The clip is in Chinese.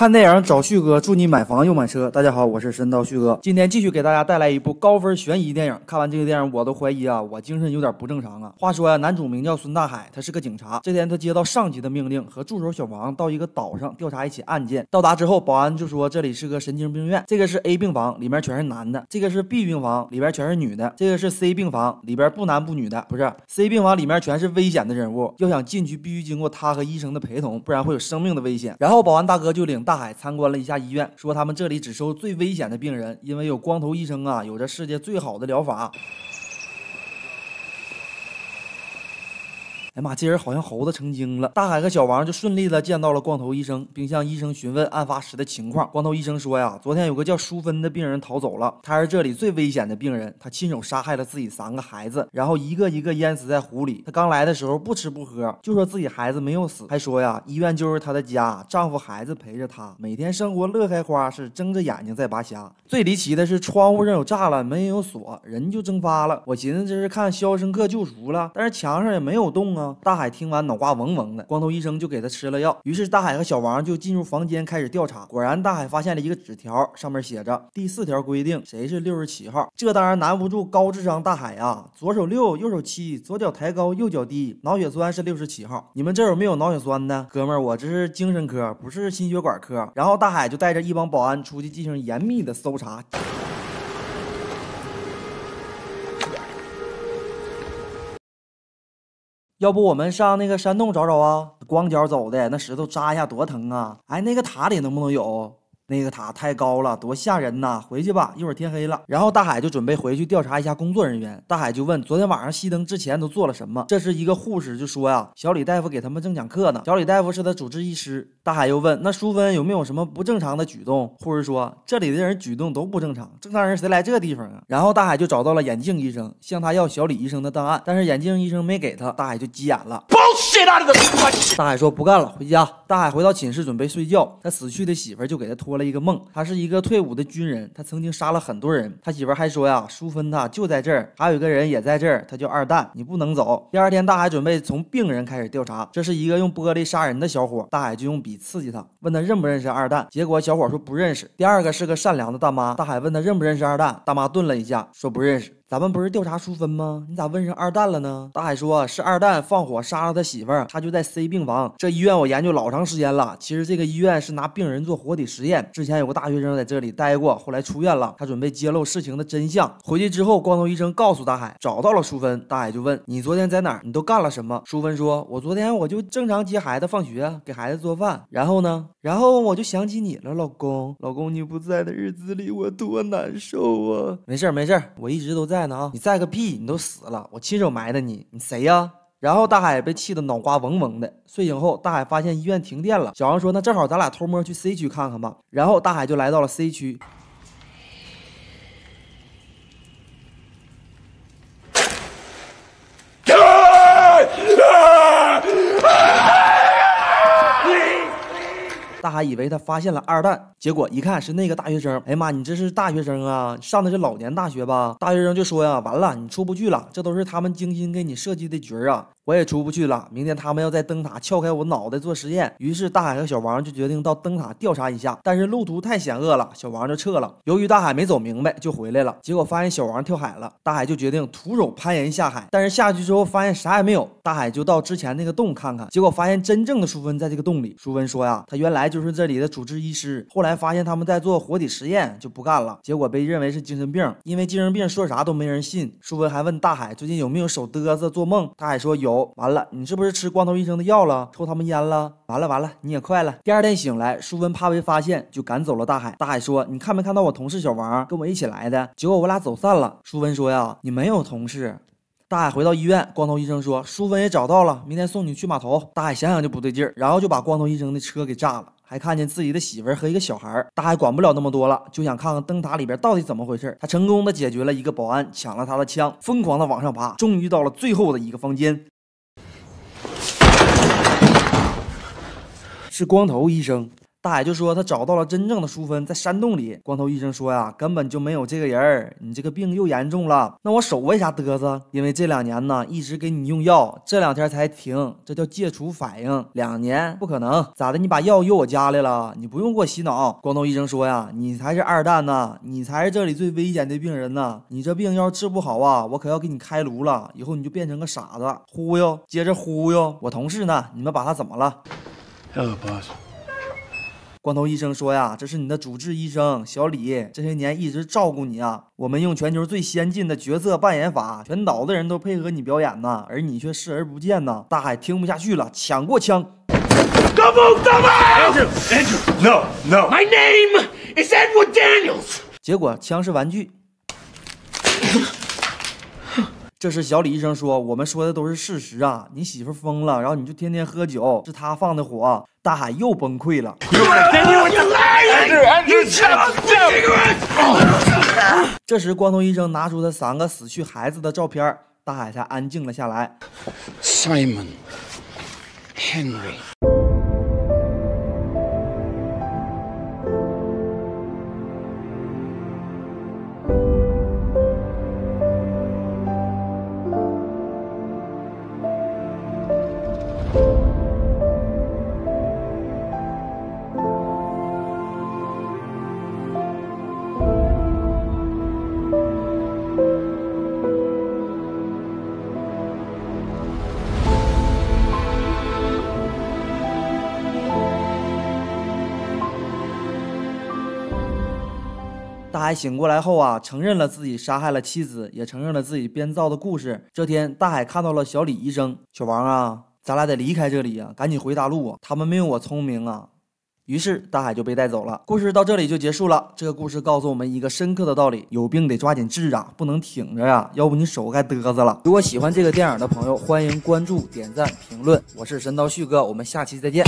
看电影找旭哥，祝你买房又买车。大家好，我是神刀旭哥。今天继续给大家带来一部高分悬疑电影。看完这个电影，我都怀疑啊，我精神有点不正常啊。话说，男主名叫孙大海，他是个警察。这天，他接到上级的命令，和助手小王到一个岛上调查一起案件。到达之后，保安就说这里是个神经病院。这个是 A 病房，里面全是男的；这个是 B 病房，里边全是女的；这个是 C 病房，里边不男不女的，不是 C 病房里面全是危险的人物。要想进去，必须经过他和医生的陪同，不然会有生命的危险。然后保安大哥就领大。大海参观了一下医院，说他们这里只收最危险的病人，因为有光头医生啊，有着世界最好的疗法。妈，这人好像猴子成精了。大海和小王就顺利的见到了光头医生，并向医生询问案发时的情况。光头医生说呀，昨天有个叫淑芬的病人逃走了，她是这里最危险的病人。她亲手杀害了自己三个孩子，然后一个一个淹死在湖里。她刚来的时候不吃不喝，就说自己孩子没有死，还说呀，医院就是她的家，丈夫孩子陪着她，每天生活乐开花，是睁着眼睛在拔瞎。最离奇的是窗户上有栅栏，门也有锁，人就蒸发了。我寻思这是看《肖申克救赎》了，但是墙上也没有洞啊。大海听完，脑瓜嗡嗡的。光头医生就给他吃了药。于是，大海和小王就进入房间开始调查。果然，大海发现了一个纸条，上面写着第四条规定：谁是六十七号？这当然难不住高智商大海呀！左手六，右手七，左脚抬高，右脚低，脑血栓是六十七号。你们这有没有脑血栓呢？哥们儿，我这是精神科，不是心血管科。然后，大海就带着一帮保安出去进行严密的搜查。要不我们上那个山洞找找啊？光脚走的那石头扎一下多疼啊！哎，那个塔里能不能有？那个塔太高了，多吓人呐！回去吧，一会儿天黑了。然后大海就准备回去调查一下工作人员。大海就问：昨天晚上熄灯之前都做了什么？这是一个护士就说呀：“小李大夫给他们正讲课呢。”小李大夫是他主治医师。大海又问：“那淑芬有没有什么不正常的举动？”护士说：“这里的人举动都不正常，正常人谁来这地方啊？”然后大海就找到了眼镜医生，向他要小李医生的档案，但是眼镜医生没给他，大海就急眼了。大海说：“不干了，回家。”大海回到寝室准备睡觉，他死去的媳妇就给他托了一个梦。他是一个退伍的军人，他曾经杀了很多人。他媳妇还说呀：“淑芬，他就在这儿，还有一个人也在这儿，他叫二蛋，你不能走。”第二天，大海准备从病人开始调查，这是一个用玻璃杀人的小伙。大海就用笔。刺激他，问他认不认识二蛋，结果小伙说不认识。第二个是个善良的大妈，大海问他认不认识二蛋，大妈顿了一下说不认识。咱们不是调查淑芬吗？你咋问上二蛋了呢？大海说是二蛋放火杀了他媳妇儿，他就在 C 病房。这医院我研究老长时间了，其实这个医院是拿病人做活体实验。之前有个大学生在这里待过，后来出院了。他准备揭露事情的真相。回去之后，光头医生告诉大海找到了淑芬。大海就问你昨天在哪儿？你都干了什么？淑芬说，我昨天我就正常接孩子放学，给孩子做饭。然后呢？然后我就想起你了，老公。老公，你不在的日子里，我多难受啊！没事儿，没事儿，我一直都在。在呢啊！你在个屁！你都死了，我亲手埋的你。你谁呀？然后大海被气得脑瓜嗡嗡的。睡醒后，大海发现医院停电了。小王说：“那正好，咱俩偷摸去 C 区看看吧。”然后大海就来到了 C 区。大海以为他发现了二蛋，结果一看是那个大学生。哎呀妈，你这是大学生啊，上的是老年大学吧？大学生就说呀，完了，你出不去了，这都是他们精心给你设计的局儿啊。我也出不去了，明天他们要在灯塔撬开我脑袋做实验。于是大海和小王就决定到灯塔调查一下，但是路途太险恶了，小王就撤了。由于大海没走明白，就回来了。结果发现小王跳海了，大海就决定徒手攀岩下海。但是下去之后发现啥也没有，大海就到之前那个洞看看，结果发现真正的淑芬在这个洞里。淑芬说呀，她原来就是这里的主治医师，后来发现他们在做活体实验就不干了，结果被认为是精神病，因为精神病说啥都没人信。淑芬还问大海最近有没有手嘚瑟、做梦，大海说有。完了，你是不是吃光头医生的药了？抽他们烟了？完了完了，你也快了。第二天醒来，淑芬怕被发现，就赶走了大海。大海说：“你看没看到我同事小王跟我一起来的？结果我俩走散了。”淑芬说：“呀，你没有同事。”大海回到医院，光头医生说：“淑芬也找到了，明天送你去码头。”大海想想就不对劲儿，然后就把光头医生的车给炸了，还看见自己的媳妇儿和一个小孩。儿，大海管不了那么多了，就想看看灯塔里边到底怎么回事。他成功的解决了一个保安抢了他的枪，疯狂的往上爬，终于到了最后的一个房间。是光头医生，大海就说他找到了真正的淑芬，在山洞里。光头医生说呀，根本就没有这个人儿，你这个病又严重了。那我手为啥嘚瑟？因为这两年呢，一直给你用药，这两天才停，这叫戒除反应。两年不可能，咋的？你把药邮我家里了？你不用给我洗脑。光头医生说呀，你才是二蛋呢，你才是这里最危险的病人呢。你这病要是治不好啊，我可要给你开颅了，以后你就变成个傻子。忽悠，接着忽悠。我同事呢？你们把他怎么了？h 呃不好意 s 光头医生说呀这是你的主治医生小李这些年一直照顾你啊我们用全球最先进的角色扮演法全岛的人都配合你表演呢而你却视而不见呢大海听不下去了抢过枪 come on come on no no my name is edward daniels 结果枪是玩具这时，小李医生说：“我们说的都是事实啊，你媳妇疯了，然后你就天天喝酒，是她放的火。”大海又崩溃了。这时，光头医生拿出他三个死去孩子的照片，大海才安静了下来。Simon Henry 大海醒过来后啊，承认了自己杀害了妻子，也承认了自己编造的故事。这天，大海看到了小李医生、小王啊，咱俩得离开这里呀，赶紧回大陆啊！他们没有我聪明啊。于是，大海就被带走了。故事到这里就结束了。这个故事告诉我们一个深刻的道理：有病得抓紧治啊，不能挺着呀，要不你手该嘚瑟了。如果喜欢这个电影的朋友，欢迎关注、点赞、评论。我是神刀旭哥，我们下期再见。